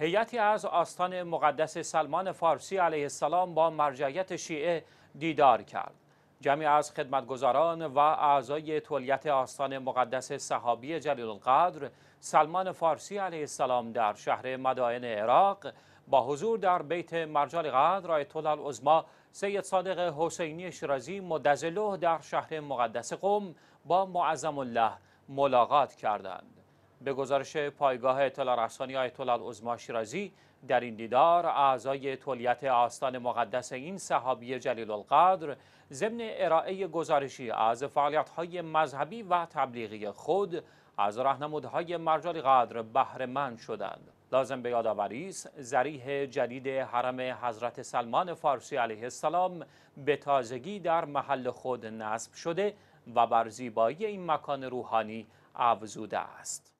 هیئتی از آستان مقدس سلمان فارسی علیه السلام با مرجعیت شیعه دیدار کرد. جمعی از خدمتگزاران و اعضای تولیت آستان مقدس صحابی جلیل القدر سلمان فارسی علیه السلام در شهر مدائن عراق با حضور در بیت مرجال قدر آیت الله سید صادق حسینی شیرازی مدزله در شهر مقدس قم با معظم الله ملاقات کردند. به گزارش پایگاه اطلاع رسانی آیت الله عظما شیرازی در این دیدار اعضای تولیت آستان مقدس این صحابی جلیل القدر ضمن ارائه گزارشی از فعالیت‌های مذهبی و تبلیغی خود از راهنمودهای مرجال قدر بهرهمند شدند لازم به یادآوری است ذریح جدید حرم حضرت سلمان فارسی علیه السلام به تازگی در محل خود نصب شده و بر زیبایی این مکان روحانی افزوده است